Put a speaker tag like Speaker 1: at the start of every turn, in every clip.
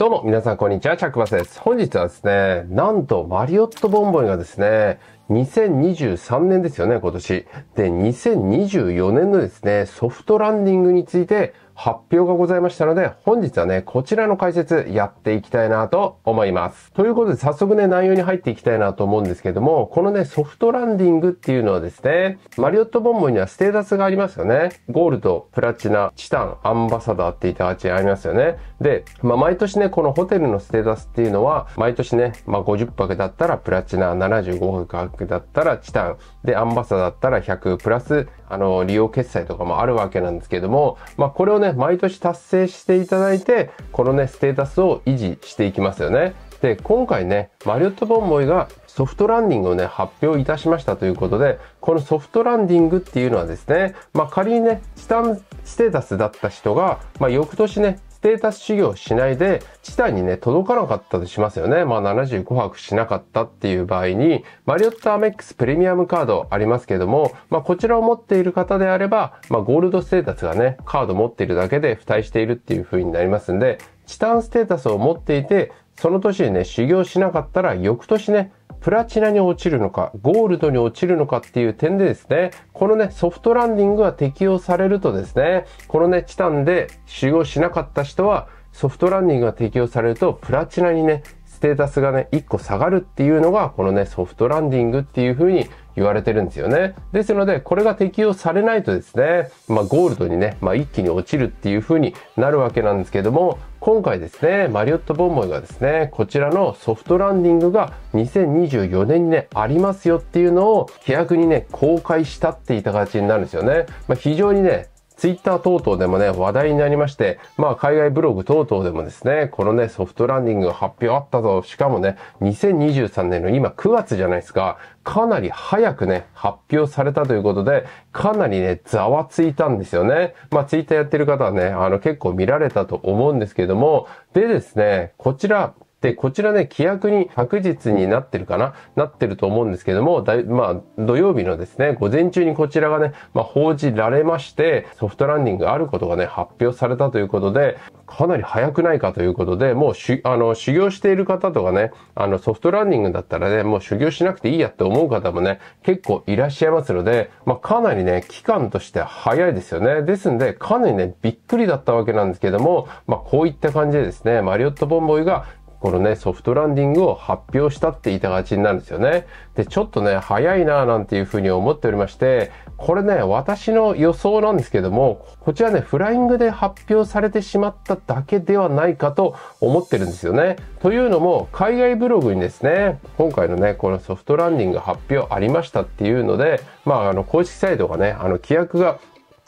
Speaker 1: どうも、皆さん、こんにちは。チャックバスです。本日はですね、なんと、マリオットボンボイがですね、2023年ですよね、今年。で、2024年のですね、ソフトランディングについて発表がございましたので、本日はね、こちらの解説やっていきたいなと思います。ということで、早速ね、内容に入っていきたいなと思うんですけども、このね、ソフトランディングっていうのはですね、マリオットボンボンにはステータスがありますよね。ゴールド、プラチナ、チタン、アンバサダーっていった形ありますよね。で、まあ、毎年ね、このホテルのステータスっていうのは、毎年ね、まあ、50泊だったらプラチナ、75泊だったらチタン、で、アンバサダーだったら100プラスあの、利用決済とかもあるわけなんですけども、まあ、これをね、毎年達成していただいて、このね、ステータスを維持していきますよね。で、今回ね、マリオットボンボイがソフトランディングをね、発表いたしましたということで、このソフトランディングっていうのはですね、まあ、仮にね、チタンステータスだった人が、まあ、翌年ね、ステータス修行しないで、地帯にね、届かなかったとしますよね。まあ、75泊しなかったっていう場合に、マリオットアメックスプレミアムカードありますけども、まあ、こちらを持っている方であれば、まあ、ゴールドステータスがね、カード持っているだけで付帯しているっていう風になりますんで、チタンステータスを持っていて、その年にね、修行しなかったら、翌年ね、プラチナに落ちるのか、ゴールドに落ちるのかっていう点でですね、このね、ソフトランディングが適用されるとですね、このね、チタンで使用しなかった人は、ソフトランディングが適用されると、プラチナにね、ステータスがね、1個下がるっていうのが、このね、ソフトランディングっていう風に言われてるんですよね。ですので、これが適用されないとですね、まあ、ゴールドにね、まあ、一気に落ちるっていう風になるわけなんですけども、今回ですね、マリオットボンボイがですね、こちらのソフトランディングが2024年にね、ありますよっていうのを規約にね、公開したって言った形になるんですよね。まあ、非常にね、ツイッター等々でもね、話題になりまして、まあ、海外ブログ等々でもですね、このね、ソフトランディング発表あったと、しかもね、2023年の今9月じゃないですか、かなり早くね、発表されたということで、かなりね、ざわついたんですよね。まあ、ツイッターやってる方はね、あの、結構見られたと思うんですけども、でですね、こちら、で、こちらね、規約に確実になってるかななってると思うんですけども、だまあ、土曜日のですね、午前中にこちらがね、まあ、報じられまして、ソフトランディングがあることがね、発表されたということで、かなり早くないかということで、もうし、あの、修行している方とかね、あの、ソフトランディングだったらね、もう修行しなくていいやって思う方もね、結構いらっしゃいますので、まあ、かなりね、期間として早いですよね。ですんで、かなりね、びっくりだったわけなんですけども、まあ、こういった感じでですね、マリオットボンボイがこのね、ソフトランディングを発表したって言いたがちになるんですよね。で、ちょっとね、早いなぁなんていうふうに思っておりまして、これね、私の予想なんですけども、こちらね、フライングで発表されてしまっただけではないかと思ってるんですよね。というのも、海外ブログにですね、今回のね、このソフトランディング発表ありましたっていうので、まあ、あの、公式サイトがね、あの、規約が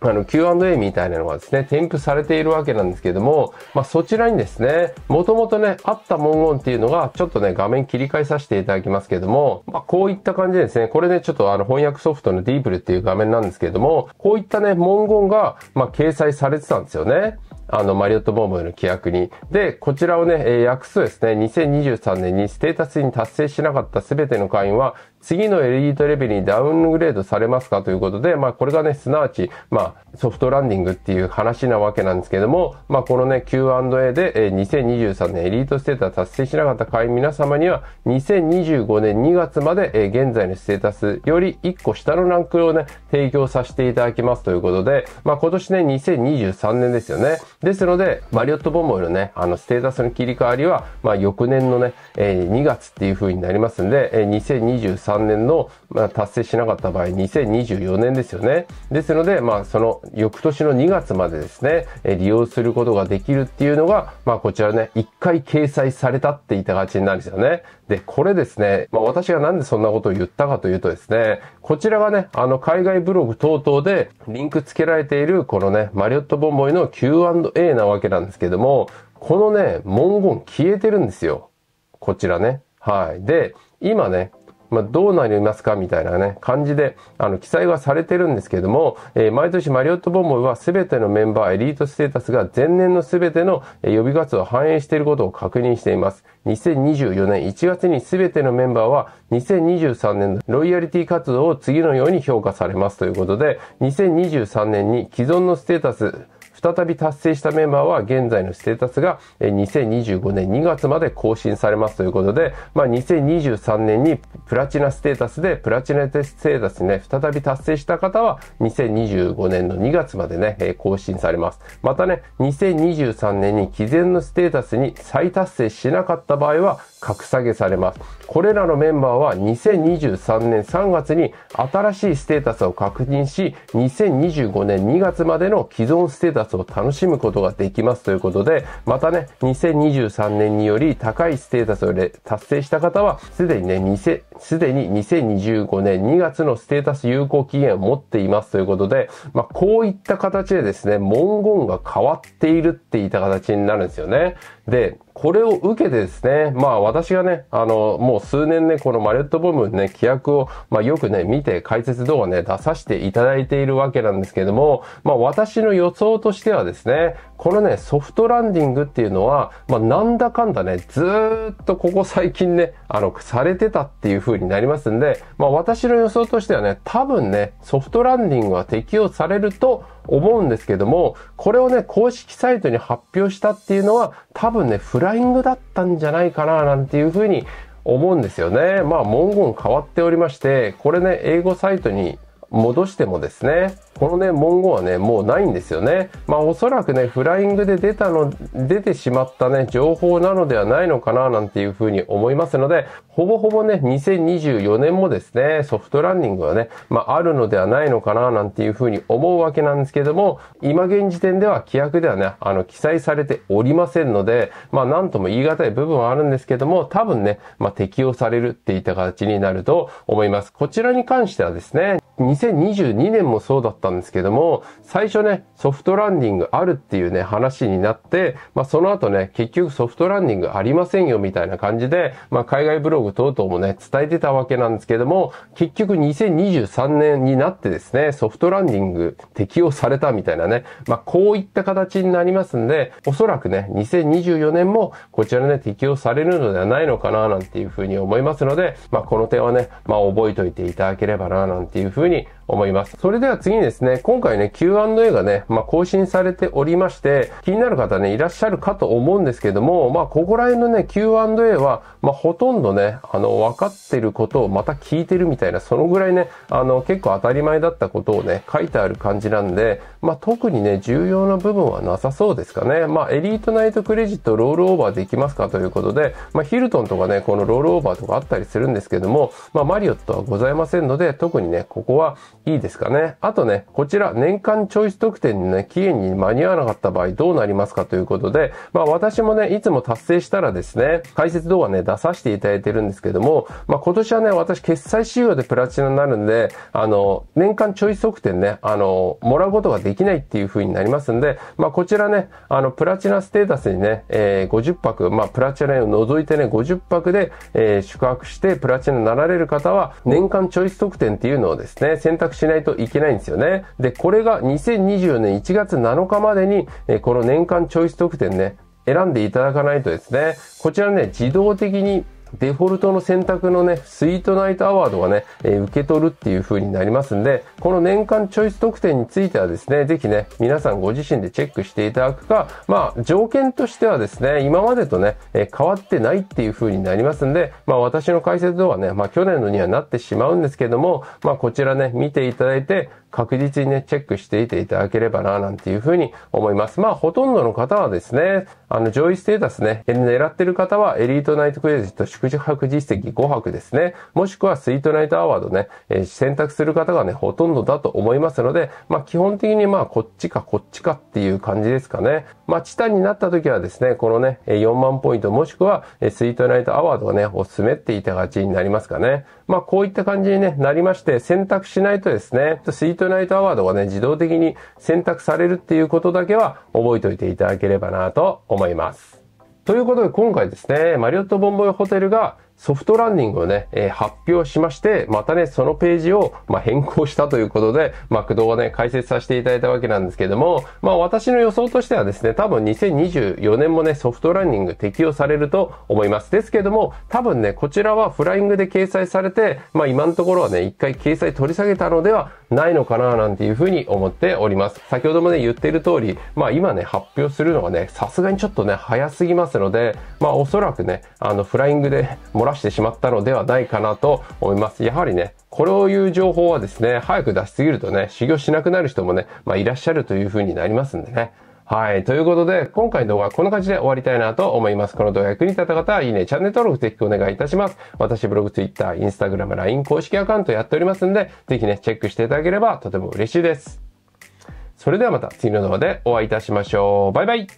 Speaker 1: あの Q&A みたいなのがですね、添付されているわけなんですけども、まあ、そちらにですね、もともとね、あった文言っていうのが、ちょっとね、画面切り替えさせていただきますけども、まあ、こういった感じでですね、これね、ちょっとあの翻訳ソフトのディープルっていう画面なんですけども、こういったね、文言が、まあ、掲載されてたんですよね。あの、マリオット・ボームの規約に。で、こちらをね、えー、訳すとですね、2023年にステータスに達成しなかった全ての会員は、次のエリートレベルにダウングレードされますかということで、まあこれがね、すなわち、まあソフトランディングっていう話なわけなんですけども、まあこのね、Q&A で、えー、2023年エリートステータス達成しなかった会員皆様には、2025年2月まで、えー、現在のステータスより1個下のランクをね、提供させていただきますということで、まあ今年ね、2023年ですよね。ですので、マリオット・ボンボイのね、あの、ステータスの切り替わりは、まあ、翌年のね、えー、2月っていう風になりますんで、えー、2023年の、まあ、達成しなかった場合、2024年ですよね。ですので、まあ、その、翌年の2月までですね、えー、利用することができるっていうのが、まあ、こちらね、1回掲載されたっていった形になるんですよね。で、これですね、まあ、私がなんでそんなことを言ったかというとですね、こちらがね、あの、海外ブログ等々でリンク付けられている、このね、マリオット・ボンボイの Q&A ド A なわけなんですけども、このね、文言消えてるんですよ。こちらね。はい。で、今ね、まあ、どうなりますかみたいなね、感じで、あの、記載はされてるんですけども、えー、毎年マリオットボンボイは全てのメンバー、エリートステータスが前年の全ての予備活動を反映していることを確認しています。2024年1月に全てのメンバーは2023年のロイヤリティ活動を次のように評価されますということで、2023年に既存のステータス、再び達成したメンバーは現在のステータスが2025年2月まで更新されますということで、まあ、2023年にプラチナステータスでプラチナステータスにね、再び達成した方は2025年の2月までね、更新されます。またね、2023年に既然のステータスに再達成しなかった場合は格下げされます。これらのメンバーは2023年3月に新しいステータスを確認し、2025年2月までの既存ステータス活を楽しむことができますということで、またね、2023年により高いステータスを達成した方は、すでにね、すでに2025年2月のステータス有効期限を持っていますということで、まあ、こういった形でですね、文言が変わっているって言った形になるんですよね。で、これを受けてですね、まあ私がね、あの、もう数年ね、このマレットボムね、規約を、まあよくね、見て解説動画ね、出させていただいているわけなんですけども、まあ私の予想としてはですね、このね、ソフトランディングっていうのは、まあなんだかんだね、ずっとここ最近ね、あの、されてたっていう風になりますんで、まあ私の予想としてはね、多分ね、ソフトランディングは適用されると思うんですけども、これをね、公式サイトに発表したっていうのは、多分ね、フライングだったんじゃないかな、なんていう風に思うんですよね。まあ文言変わっておりまして、これね、英語サイトに戻してもですね、このね、文言はね、もうないんですよね。まあおそらくね、フライングで出たの、出てしまったね、情報なのではないのかな、なんていうふうに思いますので、ほぼほぼね、2024年もですね、ソフトランニングはね、まああるのではないのかな、なんていうふうに思うわけなんですけども、今現時点では規約ではね、あの、記載されておりませんので、まあなんとも言い難い部分はあるんですけども、多分ね、まあ適用されるっていった形になると思います。こちらに関してはですね、2022年もそうだったんですけども、最初ね、ソフトランディングあるっていうね、話になって、まあその後ね、結局ソフトランディングありませんよみたいな感じで、まあ海外ブログ等々もね、伝えてたわけなんですけども、結局2023年になってですね、ソフトランディング適用されたみたいなね、まあこういった形になりますんで、おそらくね、2024年もこちらね、適用されるのではないのかななんていうふうに思いますので、まあこの点はね、まあ覚えといていただければななんていうふうに изменений 思います。それでは次にですね、今回ね、Q&A がね、まあ、更新されておりまして、気になる方ね、いらっしゃるかと思うんですけども、まあ、ここら辺のね、Q&A は、まあ、ほとんどね、あの、分かってることをまた聞いてるみたいな、そのぐらいね、あの、結構当たり前だったことをね、書いてある感じなんで、まあ、特にね、重要な部分はなさそうですかね。まあ、エリートナイトクレジットロールオーバーできますかということで、まあ、ヒルトンとかね、このロールオーバーとかあったりするんですけども、まあ、マリオットはございませんので、特にね、ここは、いいですかね。あとね、こちら年間チョイス特典にね、期限に間に合わなかった場合どうなりますかということで、まあ私もね、いつも達成したらですね、解説動画ね、出させていただいてるんですけども、まあ今年はね、私決済仕様でプラチナになるんで、あの、年間チョイス特典ね、あの、もらうことができないっていう風になりますんで、まあこちらね、あの、プラチナステータスにね、えー、50泊、まあプラチナを除いてね、50泊で、えー、宿泊してプラチナになられる方は、年間チョイス特典っていうのをですね、選択しないといけないんですよね。で、これが2024年1月7日までに、えこの年間チョイス特典ね、選んでいただかないとですね、こちらね、自動的にデフォルトの選択のね、スイートナイトアワードがね、えー、受け取るっていう風になりますんで、この年間チョイス特典についてはですね、ぜひね、皆さんご自身でチェックしていただくか、まあ、条件としてはですね、今までとね、えー、変わってないっていう風になりますんで、まあ、私の解説ではね、まあ、去年のにはなってしまうんですけども、まあ、こちらね、見ていただいて、確実にね、チェックしていていただければな、なんていうふうに思います。まあ、ほとんどの方はですね、あの、上位ステータスね、狙ってる方は、エリートナイトクレジット宿泊実績5泊ですね、もしくはスイートナイトアワードね、えー、選択する方がね、ほとんどだと思いますので、まあ、基本的にまあ、こっちかこっちかっていう感じですかね。まあ、チタンになった時はですね、このね、4万ポイントもしくは、スイートナイトアワードがね、おすすめって言いたがちになりますかね。まあ、こういった感じに、ね、なりまして、選択しないとですね、スイートナイトアワードがね、自動的に選択されるっていうことだけは覚えておいていただければなと思います。ということで今回ですね、マリオットボンボイホテルがソフトランディングをね、えー、発表しまして、またね、そのページを、まあ、変更したということで、まク動をね、解説させていただいたわけなんですけども、まあ、私の予想としてはですね、多分2024年もね、ソフトランニング適用されると思います。ですけども、多分ね、こちらはフライングで掲載されて、まあ、今のところはね、一回掲載取り下げたのではないのかな、なんていうふうに思っております。先ほどもね、言っている通り、まあ、今ね、発表するのがね、さすがにちょっとね、早すぎますので、まあ、おそらくね、あの、フライングでもららしてしまったのではないかなと思います。やはりね、これをいう情報はですね、早く出しすぎるとね、修行しなくなる人もね、まあ、いらっしゃるというふうになりますんでね。はい。ということで、今回の動画はこんな感じで終わりたいなと思います。この動画役に立った方は、いいね、チャンネル登録ぜひお願いいたします。私、ブログ、ツイッター、イン Instagram、LINE 公式アカウントやっておりますんで、ぜひね、チェックしていただければとても嬉しいです。それではまた次の動画でお会いいたしましょう。バイバイ